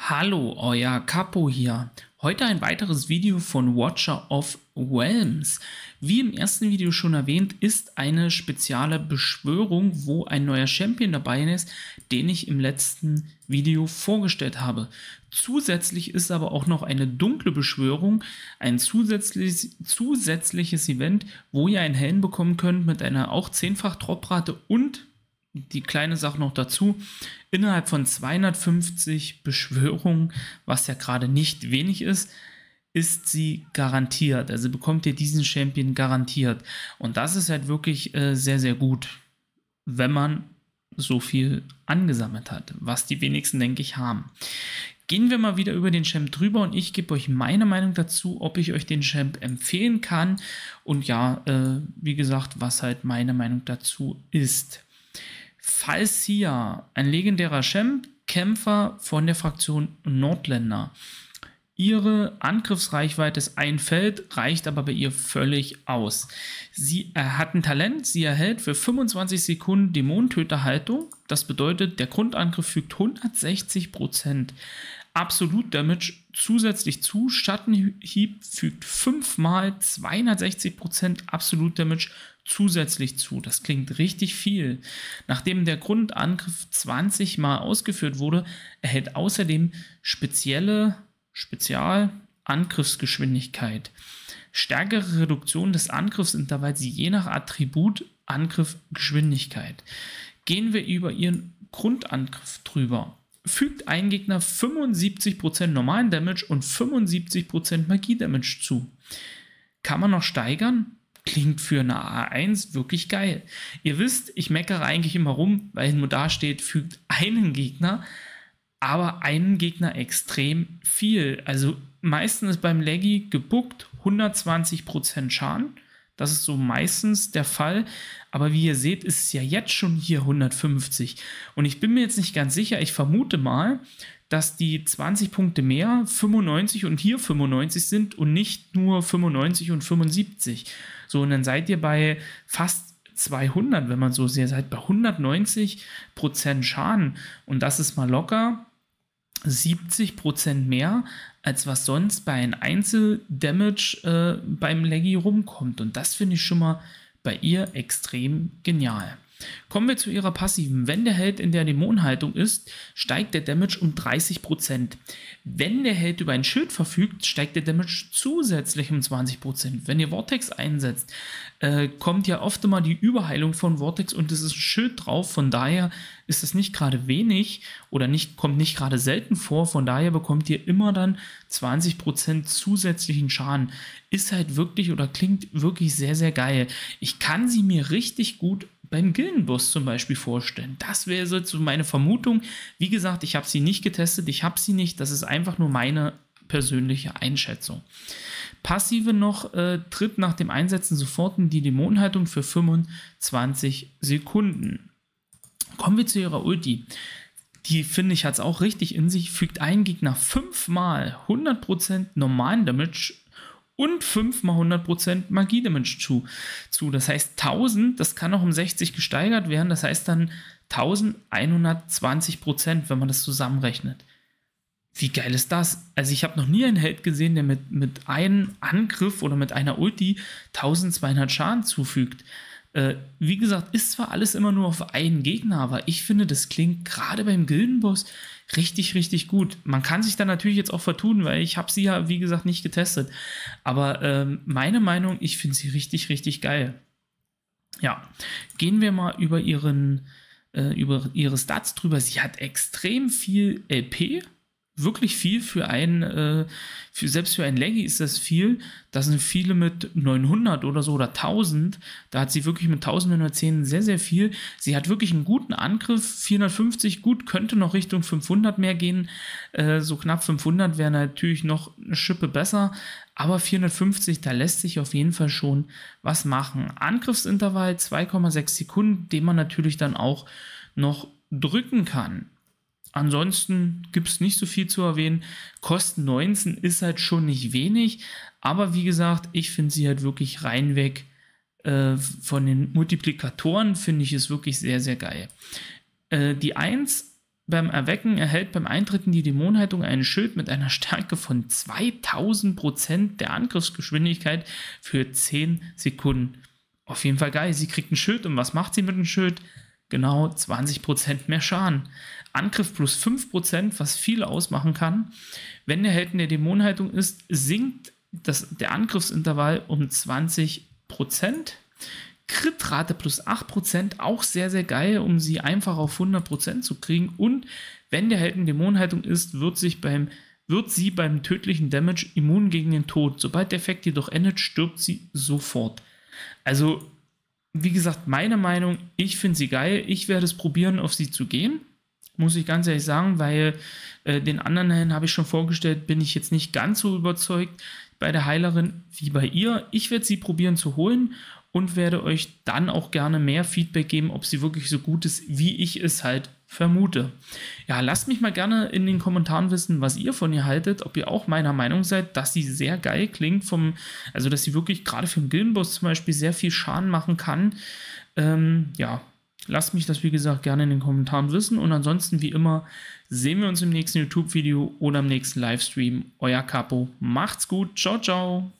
Hallo, euer Capo hier. Heute ein weiteres Video von Watcher of Whelms. Wie im ersten Video schon erwähnt, ist eine spezielle Beschwörung, wo ein neuer Champion dabei ist, den ich im letzten Video vorgestellt habe. Zusätzlich ist aber auch noch eine dunkle Beschwörung, ein zusätzlich, zusätzliches Event, wo ihr einen Helm bekommen könnt mit einer auch 10-fach Droprate und die kleine Sache noch dazu. Innerhalb von 250 Beschwörungen, was ja gerade nicht wenig ist, ist sie garantiert. Also bekommt ihr diesen Champion garantiert. Und das ist halt wirklich äh, sehr, sehr gut, wenn man so viel angesammelt hat, was die wenigsten, denke ich, haben. Gehen wir mal wieder über den Champ drüber und ich gebe euch meine Meinung dazu, ob ich euch den Champ empfehlen kann und ja, äh, wie gesagt, was halt meine Meinung dazu ist. Falsia, ein legendärer Champ, Kämpfer von der Fraktion Nordländer. Ihre Angriffsreichweite ist ein Feld, reicht aber bei ihr völlig aus. Sie äh, hat ein Talent, sie erhält für 25 Sekunden Dämonentöterhaltung. Das bedeutet, der Grundangriff fügt 160% Absolut Damage zusätzlich zu. Schattenhieb fügt 5 mal 260% Absolut Damage zusätzlich zu. Das klingt richtig viel. Nachdem der Grundangriff 20 mal ausgeführt wurde, erhält außerdem spezielle Spezialangriffsgeschwindigkeit. Stärkere Reduktion des Angriffsintervalls je nach Attribut Angriffgeschwindigkeit. Gehen wir über Ihren Grundangriff drüber fügt ein Gegner 75% normalen Damage und 75% Magie-Damage zu. Kann man noch steigern? Klingt für eine A1 wirklich geil. Ihr wisst, ich meckere eigentlich immer rum, weil nur da steht, fügt einen Gegner, aber einen Gegner extrem viel. Also meistens ist beim Leggy gebuckt 120% Schaden das ist so meistens der Fall. Aber wie ihr seht, ist es ja jetzt schon hier 150. Und ich bin mir jetzt nicht ganz sicher. Ich vermute mal, dass die 20 Punkte mehr 95 und hier 95 sind und nicht nur 95 und 75. So, und dann seid ihr bei fast 200, wenn man so sehr seid, bei 190 Prozent Schaden. Und das ist mal locker 70 Prozent mehr, als was sonst bei einem Einzeldamage äh, beim Leggy rumkommt. Und das finde ich schon mal bei ihr extrem genial. Kommen wir zu ihrer passiven. Wenn der Held in der Dämonenhaltung ist, steigt der Damage um 30%. Wenn der Held über ein Schild verfügt, steigt der Damage zusätzlich um 20%. Wenn ihr Vortex einsetzt, äh, kommt ja oft immer die Überheilung von Vortex und es ist ein Schild drauf. Von daher ist es nicht gerade wenig oder nicht, kommt nicht gerade selten vor. Von daher bekommt ihr immer dann 20% zusätzlichen Schaden. Ist halt wirklich oder klingt wirklich sehr, sehr geil. Ich kann sie mir richtig gut beim Gildenboss zum Beispiel vorstellen. Das wäre so meine Vermutung. Wie gesagt, ich habe sie nicht getestet, ich habe sie nicht. Das ist einfach nur meine persönliche Einschätzung. Passive noch äh, tritt nach dem Einsetzen sofort in die Dämonenhaltung für 25 Sekunden. Kommen wir zu ihrer Ulti. Die finde ich hat es auch richtig in sich, fügt einen Gegner fünfmal 100% normalen Damage und 5 mal 100% Magie Damage zu, zu. Das heißt 1000, das kann auch um 60 gesteigert werden, das heißt dann 1120%, wenn man das zusammenrechnet. Wie geil ist das? Also ich habe noch nie einen Held gesehen, der mit, mit einem Angriff oder mit einer Ulti 1200 Schaden zufügt. Äh, wie gesagt, ist zwar alles immer nur auf einen Gegner, aber ich finde, das klingt gerade beim Gildenboss richtig, richtig gut. Man kann sich da natürlich jetzt auch vertun, weil ich habe sie ja, wie gesagt, nicht getestet. Aber ähm, meine Meinung, ich finde sie richtig, richtig geil. Ja, gehen wir mal über ihren äh, über ihre Stats drüber. Sie hat extrem viel LP, wirklich viel für einen, äh, für, selbst für einen Leggy ist das viel. Das sind viele mit 900 oder so oder 1000. Da hat sie wirklich mit 1910 sehr, sehr viel. Sie hat wirklich einen guten Angriff. 450 gut, könnte noch Richtung 500 mehr gehen. Äh, so knapp 500 wäre natürlich noch eine Schippe besser. Aber 450, da lässt sich auf jeden Fall schon was machen. Angriffsintervall 2,6 Sekunden, den man natürlich dann auch noch drücken kann. Ansonsten gibt es nicht so viel zu erwähnen. Kosten 19 ist halt schon nicht wenig, aber wie gesagt, ich finde sie halt wirklich reinweg äh, von den Multiplikatoren, finde ich es wirklich sehr, sehr geil. Äh, die 1 beim Erwecken erhält beim Eintreten die Dämonenhaltung ein Schild mit einer Stärke von 2000% der Angriffsgeschwindigkeit für 10 Sekunden. Auf jeden Fall geil. Sie kriegt ein Schild und was macht sie mit dem Schild? genau 20% mehr Schaden. Angriff plus 5%, was viel ausmachen kann. Wenn der Held in der Dämonenhaltung ist, sinkt das, der Angriffsintervall um 20%. Kritrate plus 8%, auch sehr, sehr geil, um sie einfach auf 100% zu kriegen. Und wenn der Held in Dämonenhaltung ist, wird, sich beim, wird sie beim tödlichen Damage immun gegen den Tod. Sobald der Effekt jedoch endet, stirbt sie sofort. Also wie gesagt, meine Meinung, ich finde sie geil. Ich werde es probieren, auf sie zu gehen. Muss ich ganz ehrlich sagen, weil äh, den anderen Herren habe ich schon vorgestellt, bin ich jetzt nicht ganz so überzeugt bei der Heilerin wie bei ihr. Ich werde sie probieren zu holen und werde euch dann auch gerne mehr Feedback geben, ob sie wirklich so gut ist, wie ich es halt vermute. Ja, lasst mich mal gerne in den Kommentaren wissen, was ihr von ihr haltet, ob ihr auch meiner Meinung seid, dass sie sehr geil klingt, vom, also dass sie wirklich gerade für den Gildenboss zum Beispiel sehr viel Schaden machen kann. Ähm, ja, lasst mich das wie gesagt gerne in den Kommentaren wissen und ansonsten wie immer sehen wir uns im nächsten YouTube-Video oder im nächsten Livestream. Euer Capo, macht's gut, ciao, ciao.